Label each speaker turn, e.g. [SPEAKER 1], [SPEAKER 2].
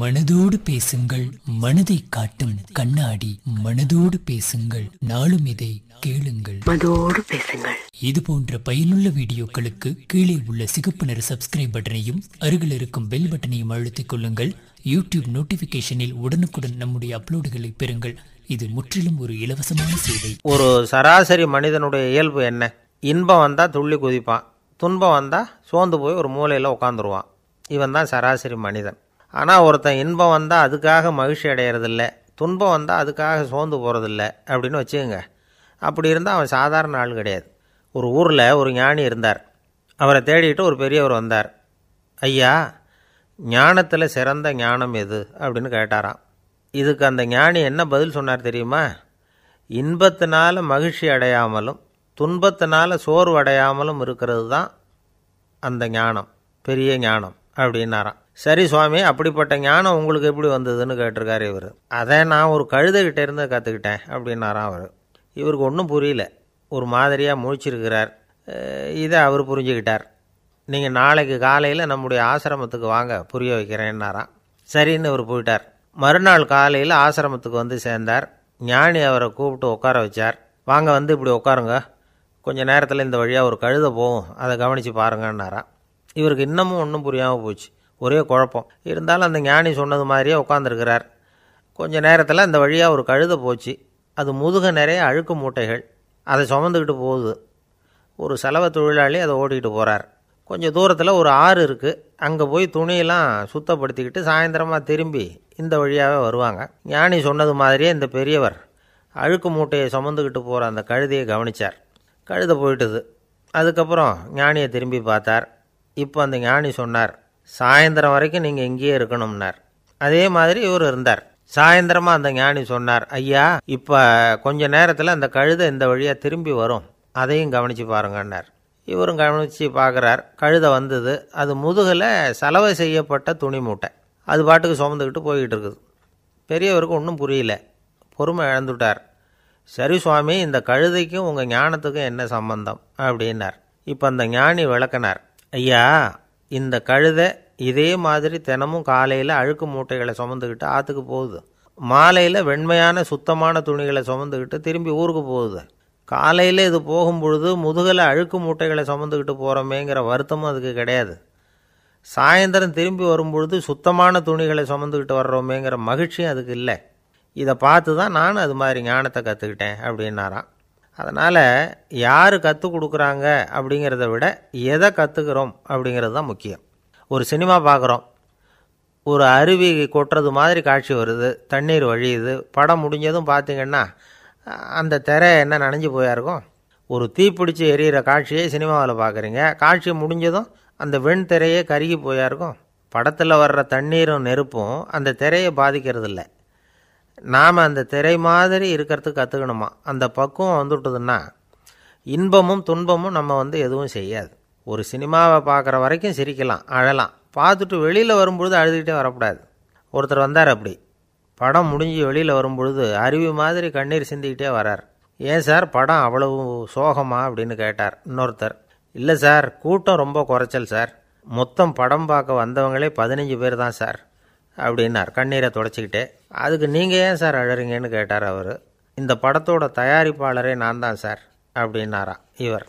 [SPEAKER 1] மனதோடு பேசுங்கள் மனதை காட்டும் கண்ணாடி மனதோடு பேசுங்கள் நாளும் இதை கேளுங்கள் மனதோடு பேசுங்கள் இது போன்ற பயனுள்ள வீடியோக்களுக்கு கீழே உள்ள சிகப்பு நிற சப்ஸ்கிரைப் பட்டனையும் அருகில் இருக்கும் பெல் பட்டனையும் அழுத்திக் கொள்ளுங்கள் யூடியூப் நோட்டிபிகேஷனில் உடனுக்குடன் நம்முடைய அப்லோடுகளை பெறுங்கள் இது முற்றிலும் ஒரு இலவசமான செய்தி ஒரு சராசரி மனிதனுடைய இயல்பு என்ன இன்பம் வந்தால் துள்ளி குதிப்பான் துன்பம் வந்தால் சோர்ந்து போய் ஒரு மூலையில் உட்காந்துருவான் இவன் தான் சராசரி மனிதன் ஆனால் ஒருத்தன் இன்பம் வந்தால் அதுக்காக மகிழ்ச்சி அடையிறதில்ல துன்பம் வந்தால் அதுக்காக சோர்ந்து போகிறதில்ல அப்படின்னு வச்சுக்கோங்க அப்படி இருந்தால் அவன் சாதாரண ஆள் கிடையாது ஒரு ஊரில் ஒரு ஞானி இருந்தார் அவரை தேடிட்டு ஒரு பெரியவர் வந்தார் ஐயா ஞானத்தில் சிறந்த ஞானம் எது அப்படின்னு கேட்டாராம் இதுக்கு அந்த ஞானி என்ன பதில் சொன்னார் தெரியுமா இன்பத்தினால் மகிழ்ச்சி அடையாமலும் துன்பத்தினால் சோர்வு அடையாமலும் இருக்கிறது தான் அந்த ஞானம் பெரிய ஞானம் அப்படின்னாராம் சரி சுவாமி அப்படிப்பட்ட ஞானம் உங்களுக்கு எப்படி வந்ததுன்னு கேட்டிருக்காரு இவர் அதை நான் ஒரு கழுதைகிட்ட இருந்து கற்றுக்கிட்டேன் அப்படின்னாராம் அவர் இவருக்கு ஒன்றும் புரியல ஒரு மாதிரியாக முழிச்சிருக்கிறார் இதை அவர் புரிஞ்சுக்கிட்டார் நீங்கள் நாளைக்கு காலையில் நம்முடைய ஆசிரமத்துக்கு வாங்க புரிய வைக்கிறேன்னாராம் சரின்னு அவர் போயிட்டார் மறுநாள் காலையில் ஆசிரமத்துக்கு வந்து சேர்ந்தார் ஞானி அவரை கூப்பிட்டு உட்கார வச்சார் வாங்க வந்து இப்படி உட்காருங்க கொஞ்சம் நேரத்தில் இந்த வழியாக ஒரு கழுதை போகும் அதை கவனித்து பாருங்கன்னாராம் இவருக்கு இன்னமும் ஒன்றும் புரியாமல் போச்சு ஒரே குழப்பம் இருந்தாலும் அந்த ஞானி சொன்னது மாதிரியே உட்காந்துருக்கிறார் கொஞ்சம் நேரத்தில் அந்த வழியாக ஒரு கழுத போச்சு அது முதுக நிறைய அழுக்கு மூட்டைகள் அதை சுமந்துக்கிட்டு போகுது ஒரு செலவு தொழிலாளி அதை ஓட்டிக்கிட்டு போகிறார் கொஞ்சம் தூரத்தில் ஒரு ஆறு இருக்குது அங்கே போய் துணியெல்லாம் சுத்தப்படுத்திக்கிட்டு சாயந்தரமாக திரும்பி இந்த வழியாகவே வருவாங்க ஞானி சொன்னது மாதிரியே இந்த பெரியவர் அழுக்கு மூட்டையை சுமந்துக்கிட்டு போகிற அந்த கழுதையை கவனித்தார் கழுத போயிட்டுது அதுக்கப்புறம் ஞானியை திரும்பி பார்த்தார் இப்போ அந்த ஞானி சொன்னார் சாயந்தரம் வரைக்கும் நீங்கள் இங்கேயே இருக்கணும்னார் அதே மாதிரி இவர் இருந்தார் சாயந்தரமாக அந்த ஞானி சொன்னார் ஐயா இப்போ கொஞ்ச நேரத்தில் அந்த கழுதை இந்த வழியாக திரும்பி வரும் அதையும் கவனித்து பாருங்கன்னார் இவரும் கவனித்து பார்க்குறார் கழுதை வந்தது அது முதுகில் செலவு செய்யப்பட்ட துணி மூட்டை அது பாட்டுக்கு சுமந்துக்கிட்டு போய்கிட்டு இருக்குது பெரியவருக்கு ஒன்றும் புரியல பொறுமை இழந்துட்டார் சரி சுவாமி இந்த கழுதைக்கும் உங்கள் ஞானத்துக்கும் என்ன சம்பந்தம் அப்படின்னார் இப்போ அந்த ஞானி விளக்கினார் ஐயா இந்த கழுதை இதே மாதிரி தினமும் காலையில் அழுக்கு மூட்டைகளை சுமந்துக்கிட்டு ஆற்றுக்கு போகுது மாலையில் வெண்மையான சுத்தமான துணிகளை சுமந்துக்கிட்டு திரும்பி ஊருக்கு போகுது காலையில் இது போகும் பொழுது முதுகில் அழுக்கு மூட்டைகளை சுமந்துக்கிட்டு போகிறோமேங்கிற வருத்தமும் அதுக்கு கிடையாது சாயந்தரம் திரும்பி வரும்பொழுது சுத்தமான துணிகளை சுமந்துக்கிட்டு வர்றோமேங்கிற மகிழ்ச்சியும் அதுக்கு இல்லை இதை பார்த்து தான் நானும் அது மாதிரி ஞானத்தை கற்றுக்கிட்டேன் அப்படின்னாரான் அதனால் யார் கற்றுக் கொடுக்குறாங்க அப்படிங்கிறத விட எதை கற்றுக்கிறோம் அப்படிங்கிறது தான் முக்கியம் ஒரு சினிமா பார்க்குறோம் ஒரு அருவி கொட்டுறது மாதிரி காட்சி வருது தண்ணீர் வழியுது படம் முடிஞ்சதும் பார்த்திங்கன்னா அந்த திரை என்ன நனைஞ்சு போயா இருக்கும் ஒரு தீப்பிடிச்சு எரியிற காட்சியை சினிமாவில் பார்க்குறீங்க காட்சி முடிஞ்சதும் அந்த வெண் திரையே கருகி போயா இருக்கும் படத்தில் வர்ற தண்ணீரும் நெருப்பும் அந்த திரையை பாதிக்கிறது இல்லை நாம் அந்த திரை மாதிரி இருக்கிறது கற்றுக்கணுமா அந்த பக்குவம் வந்துவிட்டதுன்னா இன்பமும் துன்பமும் நம்ம வந்து எதுவும் செய்யாது ஒரு சினிமாவை பார்க்குற வரைக்கும் சிரிக்கலாம் அழலாம் பார்த்துட்டு வெளியில் வரும்பொழுது அழுதுகிட்டே வரக்கூடாது ஒருத்தர் வந்தார் அப்படி படம் முடிஞ்சு வெளியில் வரும்பொழுது அருவி மாதிரி கண்ணீர் சிந்திக்கிட்டே வரார் ஏன் சார் படம் அவ்வளவு சோகமா அப்படின்னு கேட்டார் இன்னொருத்தர் இல்லை சார் கூட்டம் ரொம்ப குறைச்சல் சார் மொத்தம் படம் பார்க்க வந்தவங்களே பதினஞ்சு பேர் தான் சார் அப்படின்னார் கண்ணீரை தொடச்சிக்கிட்டே அதுக்கு நீங்கள் ஏன் சார் அழறீங்கன்னு கேட்டார் அவர் இந்த படத்தோட தயாரிப்பாளரே நான் தான் சார் அப்படின்னாரா இவர்